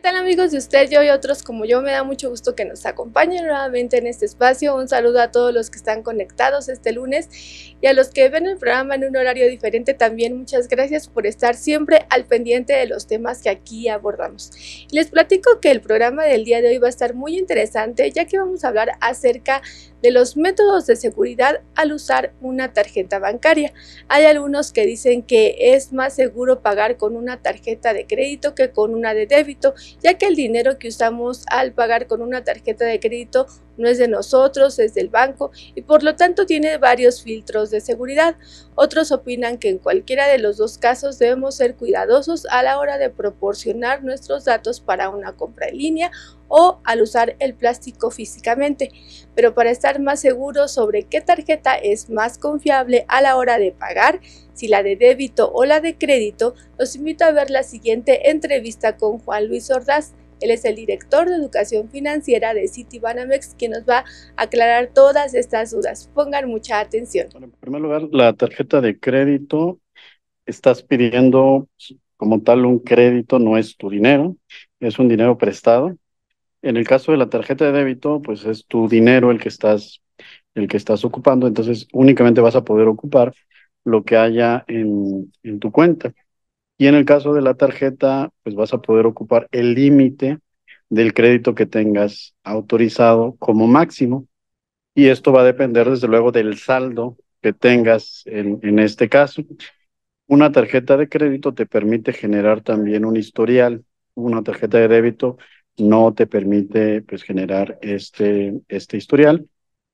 tal amigos de usted, yo y otros como yo? Me da mucho gusto que nos acompañen nuevamente en este espacio. Un saludo a todos los que están conectados este lunes y a los que ven el programa en un horario diferente también. Muchas gracias por estar siempre al pendiente de los temas que aquí abordamos. Les platico que el programa del día de hoy va a estar muy interesante ya que vamos a hablar acerca de de los métodos de seguridad al usar una tarjeta bancaria. Hay algunos que dicen que es más seguro pagar con una tarjeta de crédito que con una de débito, ya que el dinero que usamos al pagar con una tarjeta de crédito no es de nosotros, es del banco y por lo tanto tiene varios filtros de seguridad. Otros opinan que en cualquiera de los dos casos debemos ser cuidadosos a la hora de proporcionar nuestros datos para una compra en línea o al usar el plástico físicamente, pero para estar más seguros sobre qué tarjeta es más confiable a la hora de pagar, si la de débito o la de crédito, los invito a ver la siguiente entrevista con Juan Luis Ordaz, él es el director de educación financiera de Citibanamex, quien nos va a aclarar todas estas dudas. Pongan mucha atención. en primer lugar, la tarjeta de crédito, estás pidiendo como tal un crédito, no es tu dinero, es un dinero prestado. En el caso de la tarjeta de débito, pues es tu dinero el que estás el que estás ocupando, entonces únicamente vas a poder ocupar lo que haya en tu cuenta. Y en el caso de la tarjeta, pues vas a poder ocupar el límite del crédito que tengas autorizado como máximo. Y esto va a depender, desde luego, del saldo que tengas en, este caso. Una tarjeta de crédito te permite generar también un historial. Una tarjeta de débito no te permite pues, generar este, este historial.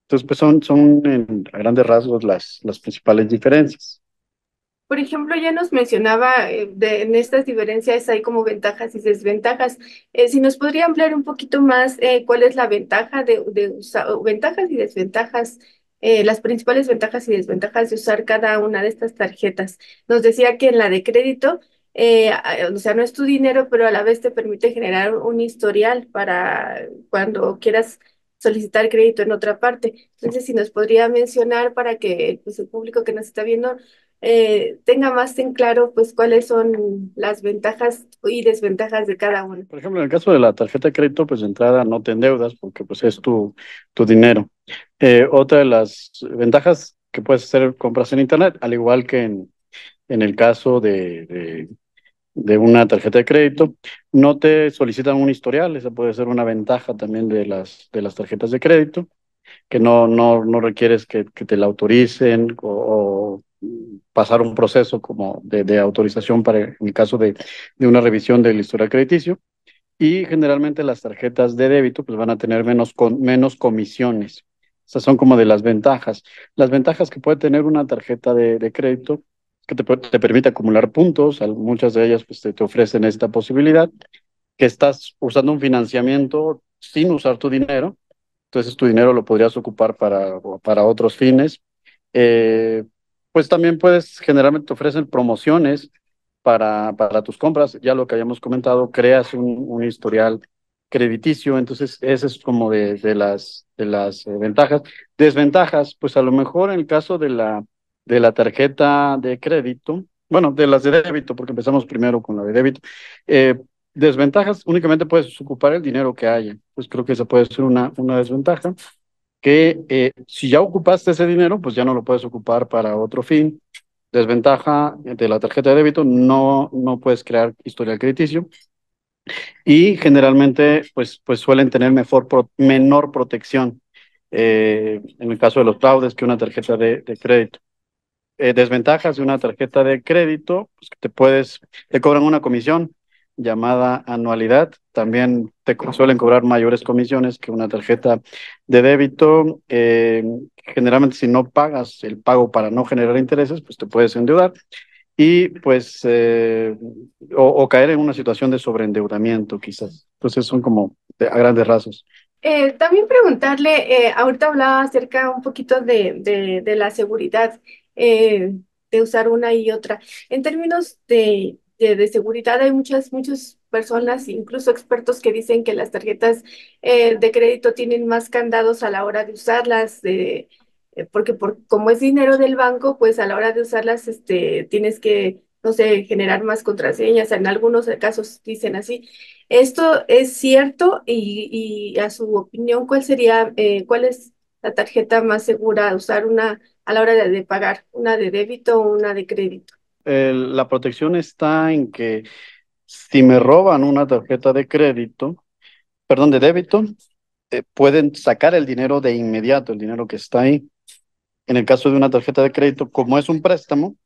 Entonces, pues son, son en, a grandes rasgos las, las principales diferencias. Por ejemplo, ya nos mencionaba eh, en estas diferencias hay como ventajas y desventajas. Eh, si nos podría ampliar un poquito más eh, cuál es la ventaja de, usar, ventajas y desventajas, las principales ventajas y desventajas de usar cada una de estas tarjetas. Nos decía que en la de crédito, o sea, no es tu dinero, pero a la vez te permite generar un historial para cuando quieras solicitar crédito en otra parte. Entonces, si nos podría mencionar para que pues, el público que nos está viendo eh, tenga más en claro pues cuáles son las ventajas y desventajas de cada uno. Por ejemplo, en el caso de la tarjeta de crédito, pues de entrada no te endeudas porque pues es tu, tu dinero. Eh, otra de las ventajas que puedes hacer compras en Internet, al igual que en, en el caso de, de, una tarjeta de crédito, no te solicitan un historial, esa puede ser una ventaja también de las, de las tarjetas de crédito, que no, no, no requieres que, te la autoricen o pasar un proceso como de, autorización para el caso de, una revisión del historial crediticio. Y generalmente las tarjetas de débito pues, van a tener menos, con, menos comisiones. O Esas son como de las ventajas. Las ventajas que puede tener una tarjeta de, crédito que te, permite acumular puntos, muchas de ellas pues, te, ofrecen esta posibilidad, que estás usando un financiamiento sin usar tu dinero, entonces tu dinero lo podrías ocupar para, para otros fines. Eh, pues también puedes, generalmente te ofrecen promociones para, para tus compras, ya lo que habíamos comentado, creas un, historial crediticio, entonces ese es como de, las, de las eh, ventajas. Desventajas, pues a lo mejor en el caso de la, de la tarjeta de crédito, bueno, de las de débito, porque empezamos primero con la de débito, eh, desventajas, únicamente puedes ocupar el dinero que haya, pues creo que esa puede ser una, una desventaja que eh, si ya ocupaste ese dinero, pues ya no lo puedes ocupar para otro fin. Desventaja de la tarjeta de débito, no, no puedes crear historial crediticio. Y generalmente, pues, pues suelen tener mejor, menor protección eh, en el caso de los fraudes que una tarjeta de, crédito. Eh, desventajas de una tarjeta de crédito, pues que te puedes, te cobran una comisión llamada anualidad. También te suelen cobrar mayores comisiones que una tarjeta de débito. Eh, generalmente si no pagas el pago para no generar intereses, pues te puedes endeudar y pues eh, o, caer en una situación de sobreendeudamiento quizás. Entonces son como a grandes rasgos. Eh, también preguntarle, ahorita hablaba acerca un poquito de, de la seguridad, de usar una y otra. En términos de de, seguridad hay muchas, muchas personas, incluso expertos, que dicen que las tarjetas eh, de crédito tienen más candados a la hora de usarlas, eh, porque por, como es dinero del banco, pues a la hora de usarlas este, tienes que, no sé, generar más contraseñas. En algunos casos dicen así. ¿Esto es cierto? Y, a su opinión, ¿cuál sería, eh, cuál es la tarjeta más segura a usar una a la hora de pagar, una de débito o una de crédito? la protección está en que si me roban una tarjeta de crédito, perdón, de débito, eh, pueden sacar el dinero de inmediato, el dinero que está ahí. En el caso de una tarjeta de crédito, como es un préstamo,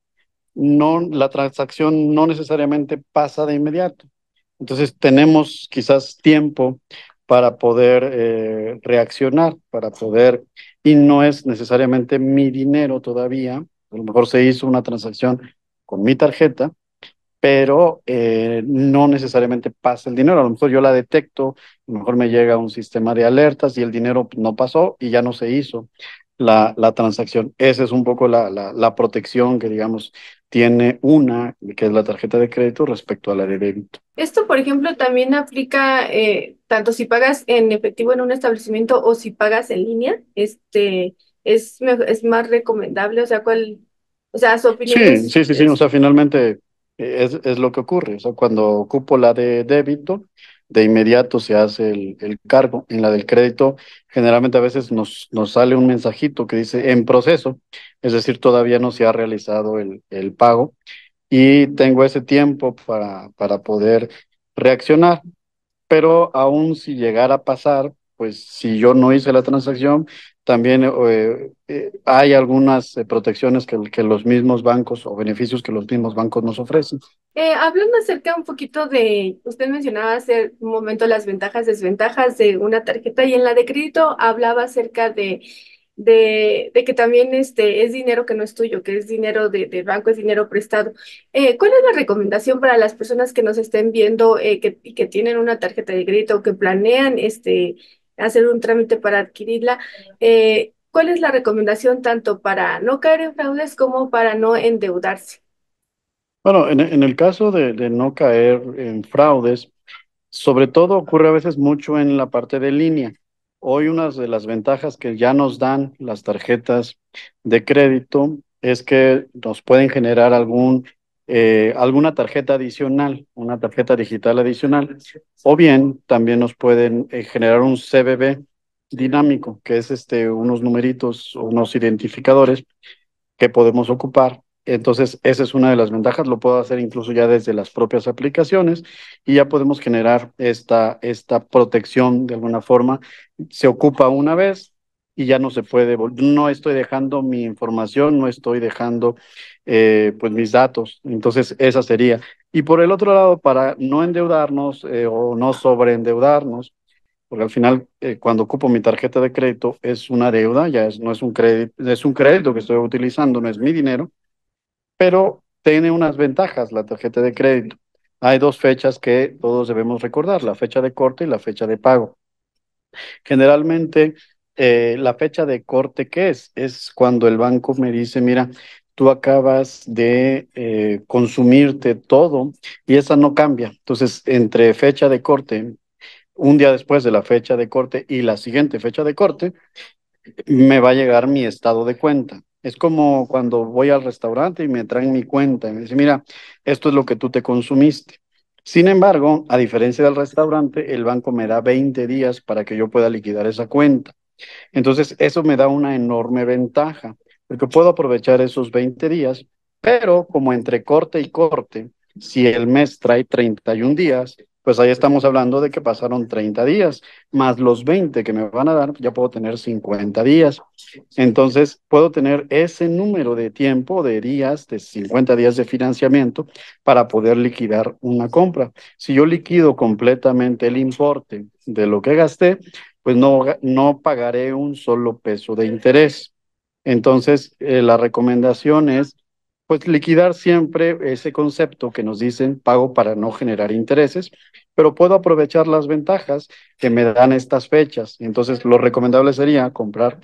no, la transacción no necesariamente pasa de inmediato. Entonces tenemos quizás tiempo para poder eh, reaccionar, para poder, y no es necesariamente mi dinero todavía, a lo mejor se hizo una transacción con mi tarjeta, pero eh, no necesariamente pasa el dinero. A lo mejor yo la detecto, a lo mejor me llega un sistema de alertas y el dinero no pasó y ya no se hizo la, la transacción. Esa es un poco la, la, protección que, digamos, tiene una, que es la tarjeta de crédito, respecto a la de débito. Esto, por ejemplo, también aplica eh, tanto si pagas en efectivo en un establecimiento o si pagas en línea. Este, es, es más recomendable, o sea, ¿cuál o sea, Sí, sí, sí, o sea, finalmente eh, es, lo que ocurre. O cuando ocupo la de débito, de inmediato se hace el, cargo. En la del crédito, generalmente a veces nos, nos, sale un mensajito que dice en proceso, es decir, todavía no se ha realizado el, pago y tengo ese tiempo para, para poder reaccionar. Pero aún si llegara a pasar, pues si yo no hice la transacción, también eh, eh, hay algunas eh, protecciones que, que, los mismos bancos o beneficios que los mismos bancos nos ofrecen. hablando acerca un poquito de, usted mencionaba hace un momento las ventajas, desventajas de una tarjeta y en la de crédito hablaba acerca de, de, que también este, es dinero que no es tuyo, que es dinero de, banco, es dinero prestado. ¿Cuál es la recomendación para las personas que nos estén viendo y que, que tienen una tarjeta de crédito o que planean este, hacer un trámite para adquirirla. Eh, ¿Cuál es la recomendación tanto para no caer en fraudes como para no endeudarse? Bueno, en, el caso de, de, no caer en fraudes, sobre todo ocurre a veces mucho en la parte de línea. Hoy una de las ventajas que ya nos dan las tarjetas de crédito es que nos pueden generar algún eh, alguna tarjeta adicional, una tarjeta digital adicional, o bien también nos pueden eh, generar un CBB dinámico, que es este, unos numeritos, unos identificadores que podemos ocupar. Entonces, esa es una de las ventajas, lo puedo hacer incluso ya desde las propias aplicaciones y ya podemos generar esta, esta protección de alguna forma. Se ocupa una vez, y ya no se puede, no estoy dejando mi información, no estoy dejando eh, pues mis datos. Entonces, esa sería. Y por el otro lado, para no endeudarnos eh, o no sobreendeudarnos, porque al final eh, cuando ocupo mi tarjeta de crédito es una deuda, ya no es un crédito, es un crédito que estoy utilizando, no es mi dinero, pero tiene unas ventajas la tarjeta de crédito. Hay dos fechas que todos debemos recordar, la fecha de corte y la fecha de pago. Generalmente eh, la fecha de corte qué es, es cuando el banco me dice, mira, tú acabas de eh, consumirte todo y esa no cambia. Entonces, entre fecha de corte, un día después de la fecha de corte y la siguiente fecha de corte, me va a llegar mi estado de cuenta. Es como cuando voy al restaurante y me traen mi cuenta y me dicen, mira, esto es lo que tú te consumiste. Sin embargo, a diferencia del restaurante, el banco me da 20 días para que yo pueda liquidar esa cuenta. Entonces, eso me da una enorme ventaja, porque puedo aprovechar esos 20 días, pero como entre corte y corte, si el mes trae 31 días, pues ahí estamos hablando de que pasaron 30 días, más los 20 que me van a dar, ya puedo tener 50 días. Entonces, puedo tener ese número de tiempo, de días, de 50 días de financiamiento para poder liquidar una compra. Si yo liquido completamente el importe de lo que gasté, pues no, no pagaré un solo peso de interés. Entonces, eh, la recomendación es, pues, liquidar siempre ese concepto que nos dicen pago para no generar intereses, pero puedo aprovechar las ventajas que me dan estas fechas. Entonces, lo recomendable sería comprar,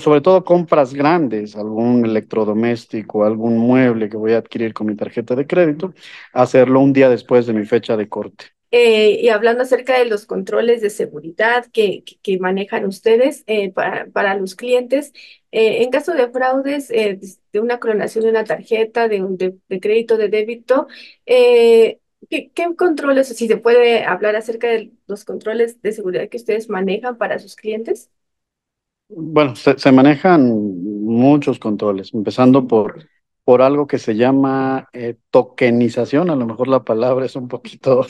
sobre todo compras grandes, algún electrodoméstico, algún mueble que voy a adquirir con mi tarjeta de crédito, hacerlo un día después de mi fecha de corte. Eh, y hablando acerca de los controles de seguridad que, manejan ustedes eh, para, los clientes, eh, en caso de fraudes de una clonación de una tarjeta, de, un de, crédito, de débito, ¿qué, ¿qué, controles, si se puede hablar acerca de los controles de seguridad que ustedes manejan para sus clientes? Bueno, se, manejan muchos controles, empezando por por algo que se llama tokenización. A lo mejor la palabra es un poquito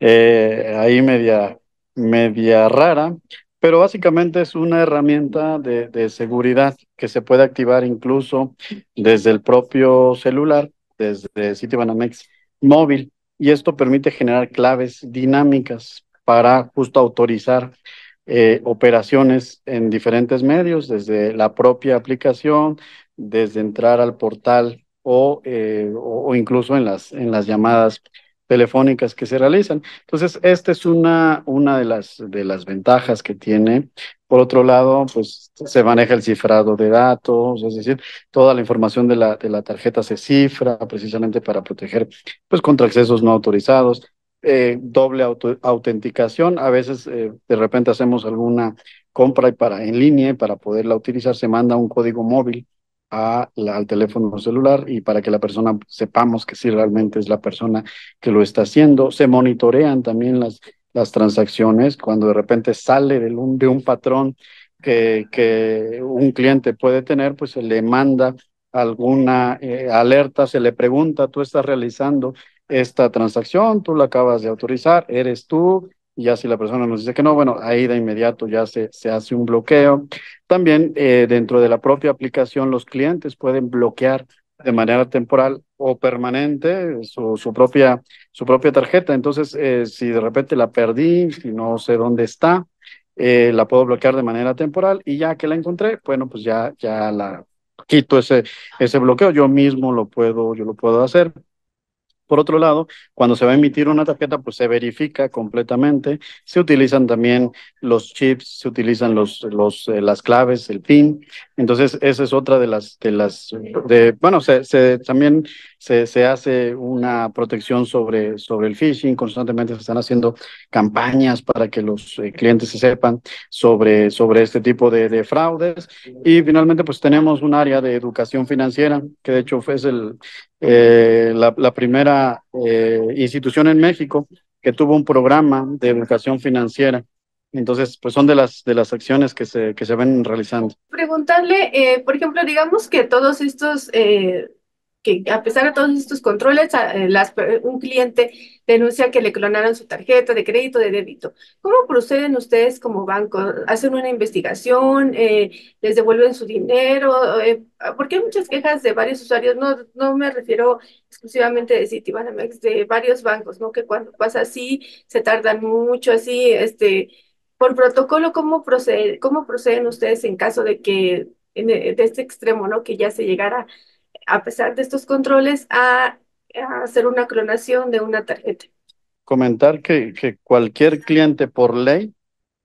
eh, ahí media, media rara, pero básicamente es una herramienta de, seguridad que se puede activar incluso desde el propio celular, desde Citibanamex móvil, y esto permite generar claves dinámicas para justo autorizar eh, operaciones en diferentes medios, desde la propia aplicación, desde entrar al portal o, eh, o, incluso en las, en las llamadas telefónicas que se realizan. Entonces, esta es una, una de, las, de las ventajas que tiene. Por otro lado, pues se maneja el cifrado de datos, es decir, toda la información de la, de la tarjeta se cifra precisamente para proteger pues, contra accesos no autorizados. Eh, doble autenticación, a veces eh, de repente hacemos alguna compra y para, en línea para poderla utilizar, se manda un código móvil al teléfono celular y para que la persona sepamos que sí realmente es la persona que lo está haciendo. Se monitorean también las, las transacciones cuando de repente sale de un, patrón que, que, un cliente puede tener, pues se le manda alguna eh, alerta, se le pregunta, tú estás realizando esta transacción, tú la acabas de autorizar, eres tú, y ya si la persona nos dice que no, bueno, ahí de inmediato ya se, se hace un bloqueo. También eh, dentro de la propia aplicación los clientes pueden bloquear de manera temporal o permanente su, su propia, su propia tarjeta. Entonces, eh, si de repente la perdí, si no sé dónde está, eh, la puedo bloquear de manera temporal y ya que la encontré, bueno, pues ya, ya la quito ese, ese bloqueo. Yo mismo lo puedo, yo lo puedo hacer. Por otro lado, cuando se va a emitir una tarjeta, pues se verifica completamente. Se utilizan también los chips, se utilizan los, eh, las claves, el PIN. Entonces, esa es otra de las, de las, de, bueno, se, se también se, hace una protección sobre, sobre el phishing, constantemente se están haciendo campañas para que los eh, clientes se sepan sobre, sobre este tipo de, fraudes. Y finalmente, pues tenemos un área de educación financiera, que de hecho fue eh, la, primera eh, institución en México que tuvo un programa de educación financiera. Entonces, pues son de las, de las acciones que se, que se ven realizando. Preguntarle, por ejemplo, digamos que todos estos que a pesar de todos estos controles, eh, un cliente denuncia que le clonaron su tarjeta de crédito, de débito. ¿Cómo proceden ustedes como banco? ¿Hacen una investigación? Eh, ¿Les devuelven su dinero? Eh, porque hay muchas quejas de varios usuarios, no, no me refiero exclusivamente de Citibanamex, de varios bancos, ¿no? Que cuando pasa así, se tardan mucho, así, este... Por protocolo, ¿cómo, procede, ¿cómo proceden ustedes en caso de que, de este extremo, ¿no? Que ya se llegara a pesar de estos controles, a, hacer una clonación de una tarjeta. Comentar que, cualquier cliente por ley,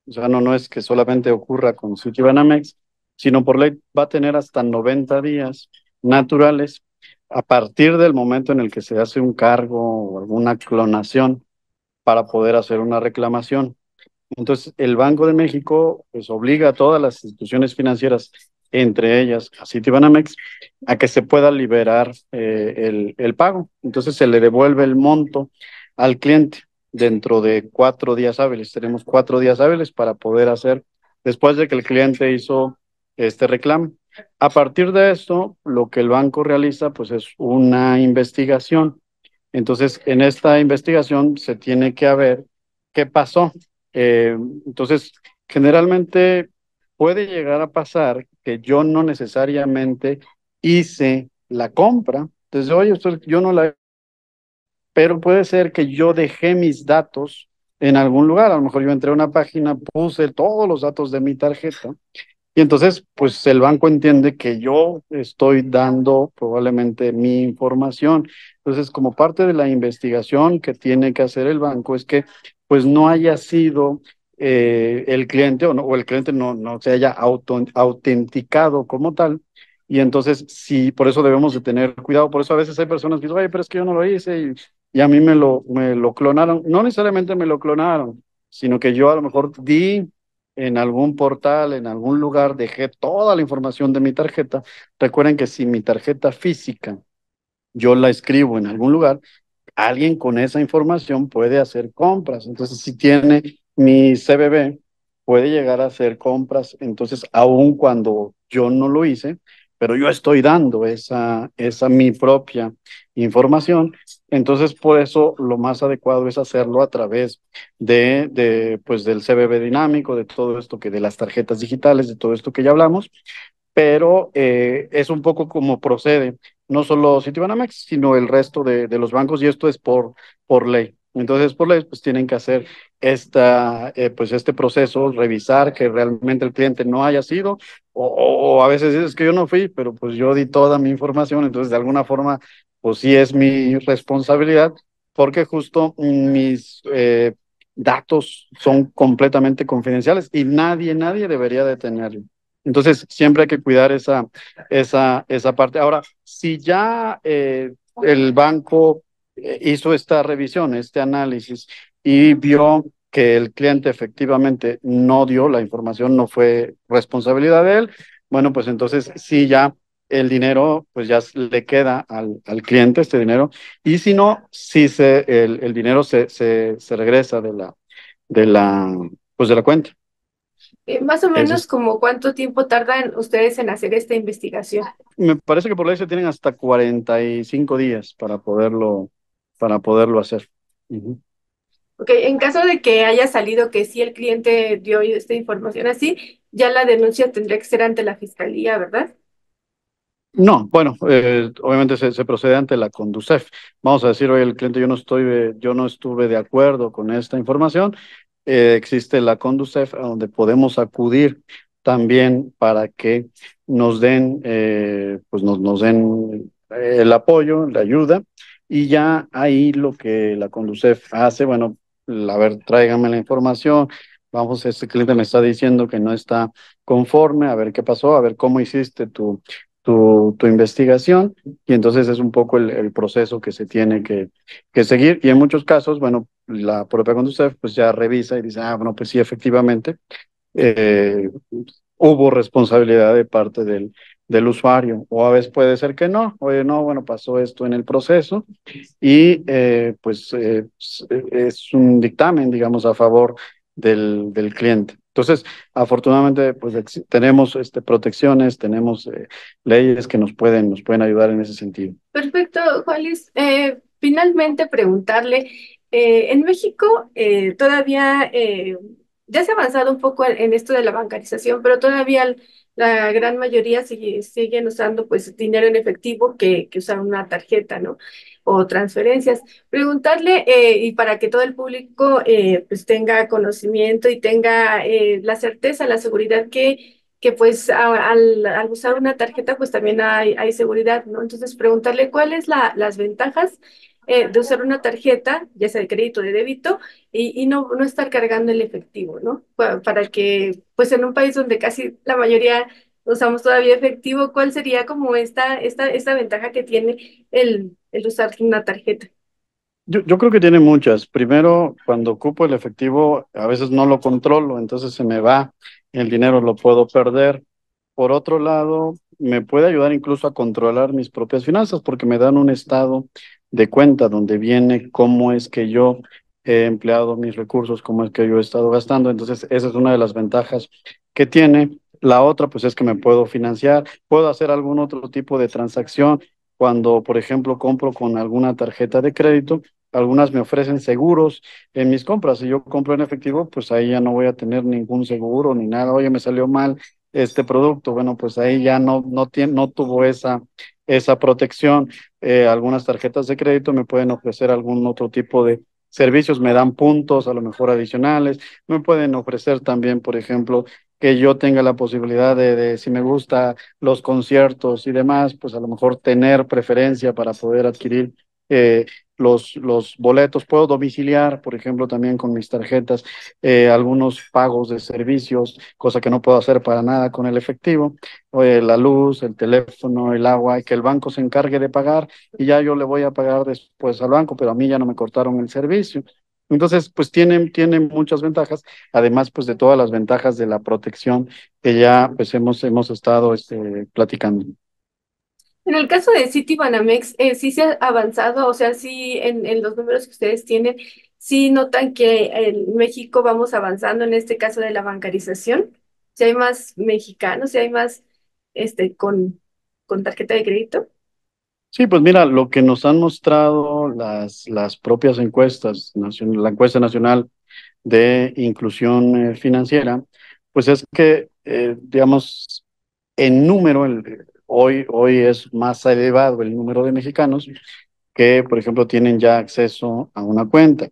o sea, no, no es que solamente ocurra con Citibanamex, sino por ley va a tener hasta 90 días naturales a partir del momento en el que se hace un cargo o alguna clonación para poder hacer una reclamación. Entonces, el Banco de México pues, obliga a todas las instituciones financieras entre ellas a Citibanamex, a que se pueda liberar eh, el, pago. Entonces se le devuelve el monto al cliente dentro de cuatro días hábiles. Tenemos cuatro días hábiles para poder hacer después de que el cliente hizo este reclamo. A partir de esto, lo que el banco realiza pues es una investigación. Entonces, en esta investigación se tiene que ver qué pasó. Eh, entonces, generalmente puede llegar a pasar que yo no necesariamente hice la compra. Entonces, oye, yo no la... Pero puede ser que yo dejé mis datos en algún lugar. A lo mejor yo entré a una página, puse todos los datos de mi tarjeta y entonces, pues el banco entiende que yo estoy dando probablemente mi información. Entonces, como parte de la investigación que tiene que hacer el banco es que pues no haya sido eh, el cliente o, no, el cliente no, no se haya autenticado como tal. Y entonces, sí, por eso debemos de tener cuidado. Por eso a veces hay personas que dicen, oye, pero es que yo no lo hice y, y, a mí me lo, me lo clonaron. No necesariamente me lo clonaron, sino que yo a lo mejor di en algún portal, en algún lugar, dejé toda la información de mi tarjeta. Recuerden que si mi tarjeta física yo la escribo en algún lugar, alguien con esa información puede hacer compras. Entonces, si tiene mi CBB puede llegar a hacer compras, entonces aun cuando yo no lo hice, pero yo estoy dando esa, esa mi propia información, entonces por eso lo más adecuado es hacerlo a través de, de pues del CBB dinámico, de todo esto que de las tarjetas digitales, de todo esto que ya hablamos, pero eh, es un poco como procede no solo Citibanamex, sino el resto de, de los bancos y esto es por, por ley. Entonces, por pues, ley, pues tienen que hacer esta, eh, pues este proceso, revisar que realmente el cliente no haya sido, o, a veces es que yo no fui, pero pues yo di toda mi información, entonces de alguna forma, pues sí es mi responsabilidad, porque justo mis eh, datos son completamente confidenciales y nadie, nadie debería detenerlo. Entonces, siempre hay que cuidar esa, esa, esa parte. Ahora, si ya eh, el banco eh, hizo esta revisión, este análisis, y vio que el cliente efectivamente no dio la información, no fue responsabilidad de él, bueno, pues entonces sí ya el dinero, pues ya le queda al, al cliente este dinero, y si no, si se, el, dinero se, se, regresa de la, de la, pues de la cuenta. Eh, más o menos, como ¿cuánto tiempo tardan ustedes en hacer esta investigación? Me parece que por ley se tienen hasta 45 días para poderlo para poderlo hacer. Ok, en caso de que haya salido que sí el cliente dio esta información así, ya la denuncia tendría que ser ante la fiscalía, ¿verdad? No, bueno, eh, obviamente se, procede ante la Conducef. Vamos a decir, hoy el cliente, yo no estoy, eh, yo no estuve de acuerdo con esta información. Eh, existe la Conducef a donde podemos acudir también para que nos den, pues nos den el apoyo, la ayuda y ya ahí lo que la Conducef hace, bueno, a ver, tráigame la información, vamos, este cliente me está diciendo que no está conforme, a ver qué pasó, a ver cómo hiciste tu, tu, tu investigación, y entonces es un poco el, proceso que se tiene que, que, seguir, y en muchos casos, bueno, la propia Conducef pues ya revisa y dice, ah, bueno, pues sí, efectivamente, eh, hubo responsabilidad de parte del, del usuario o a veces puede ser que no, oye, no, bueno, pasó esto en el proceso y eh, pues eh, eh, es un dictamen, digamos, a favor del, del cliente. Entonces, afortunadamente, pues tenemos este, protecciones, tenemos leyes que nos pueden, nos pueden ayudar en ese sentido. Perfecto, Juárez. Eh, finalmente, preguntarle, en México todavía, ya se ha avanzado un poco en esto de la bancarización, pero todavía el, la gran mayoría sigue, siguen usando pues dinero en efectivo que, que usar una tarjeta, ¿no? O transferencias. Preguntarle, eh, y para que todo el público eh, pues tenga conocimiento y tenga eh, la certeza, la seguridad que que pues al, usar una tarjeta pues también hay, hay seguridad, ¿no? Entonces preguntarle cuáles la, las ventajas eh, de usar una tarjeta, ya sea de crédito o de débito, y, no, no, estar cargando el efectivo, ¿no? Para, para que, pues en un país donde casi la mayoría usamos todavía efectivo, ¿cuál sería como esta, esta, esta ventaja que tiene el, el usar una tarjeta? Yo, yo, creo que tiene muchas. Primero, cuando ocupo el efectivo, a veces no lo controlo, entonces se me va, el dinero lo puedo perder. Por otro lado, me puede ayudar incluso a controlar mis propias finanzas porque me dan un estado de cuenta donde viene cómo es que yo he empleado mis recursos, cómo es que yo he estado gastando. Entonces, esa es una de las ventajas que tiene. La otra, pues es que me puedo financiar, puedo hacer algún otro tipo de transacción. Cuando, por ejemplo, compro con alguna tarjeta de crédito, algunas me ofrecen seguros en mis compras. Si yo compro en efectivo, pues ahí ya no voy a tener ningún seguro ni nada. Oye, me salió mal este producto. Bueno, pues ahí ya no, no, tiene, no tuvo esa, esa protección. Eh, algunas tarjetas de crédito me pueden ofrecer algún otro tipo de servicios, me dan puntos a lo mejor adicionales, me pueden ofrecer también, por ejemplo, que yo tenga la posibilidad de, si me gusta los conciertos y demás, pues a lo mejor tener preferencia para poder adquirir eh, los, los boletos, puedo domiciliar, por ejemplo, también con mis tarjetas, eh, algunos pagos de servicios, cosa que no puedo hacer para nada con el efectivo, eh, la luz, el teléfono, el agua, y que el banco se encargue de pagar y ya yo le voy a pagar después al banco, pero a mí ya no me cortaron el servicio. Entonces, pues tienen, muchas ventajas, además pues de todas las ventajas de la protección que ya pues hemos, estado este, platicando. En el caso de City Banamex, eh, sí se ha avanzado, o sea, sí en, en los números que ustedes tienen, sí notan que en México vamos avanzando en este caso de la bancarización. Si hay más mexicanos, si hay más este, con, con tarjeta de crédito. Sí, pues mira, lo que nos han mostrado las, las propias encuestas, la encuesta nacional de inclusión eh, financiera, pues es que, eh, digamos, en número, el, hoy, es más elevado el número de mexicanos que, por ejemplo, tienen ya acceso a una cuenta.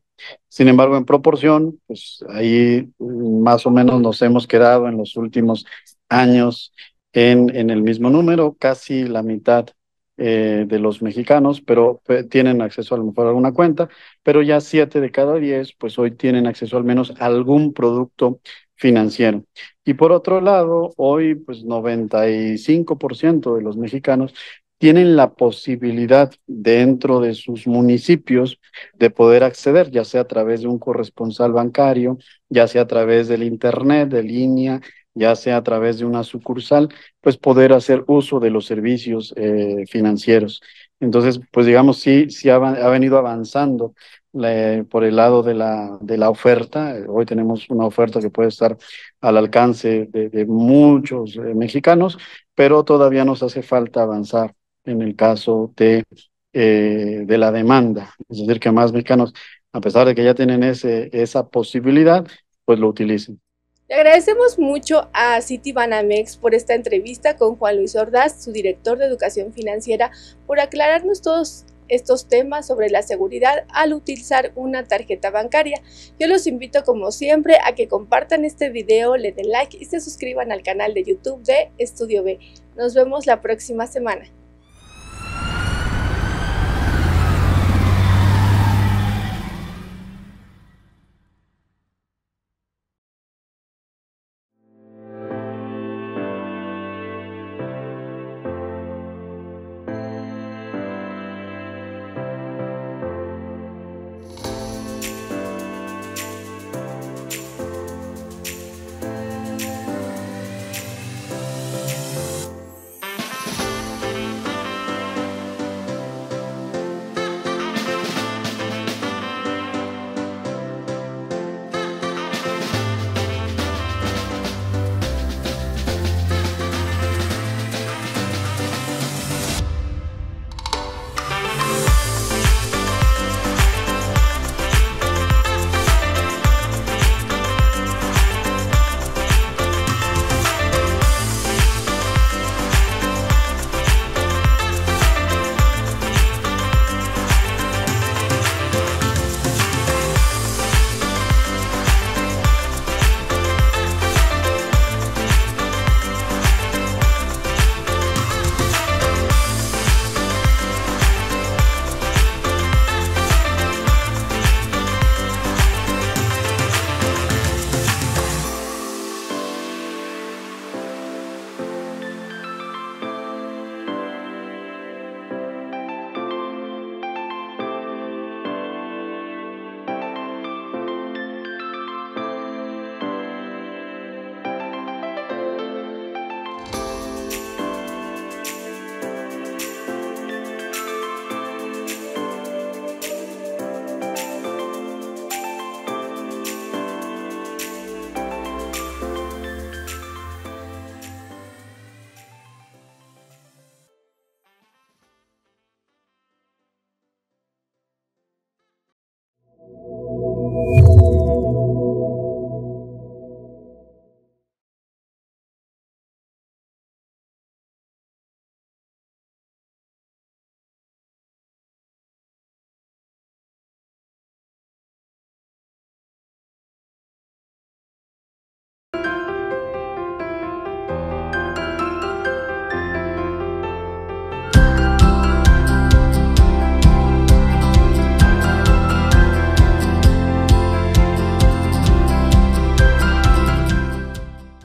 Sin embargo, en proporción, pues ahí más o menos nos hemos quedado en los últimos años en, el mismo número, casi la mitad eh, de los mexicanos, pero eh, tienen acceso a lo mejor a alguna cuenta, pero ya siete de cada diez, pues hoy tienen acceso al menos a algún producto financiero. Y por otro lado, hoy pues 95% de los mexicanos tienen la posibilidad dentro de sus municipios de poder acceder, ya sea a través de un corresponsal bancario, ya sea a través del Internet, de línea, ya sea a través de una sucursal, pues poder hacer uso de los servicios eh, financieros. Entonces, pues digamos, sí, sí ha, venido avanzando por el lado de la, de la oferta. Hoy tenemos una oferta que puede estar al alcance de, muchos eh, mexicanos, pero todavía nos hace falta avanzar en el caso de, eh, de la demanda. Es decir, que más mexicanos, a pesar de que ya tienen ese, esa posibilidad, pues lo utilicen. Le agradecemos mucho a Citibanamex por esta entrevista con Juan Luis Ordaz, su director de Educación Financiera, por aclararnos todos estos temas sobre la seguridad al utilizar una tarjeta bancaria. Yo los invito como siempre a que compartan este video, le den like y se suscriban al canal de YouTube de Estudio B. Nos vemos la próxima semana.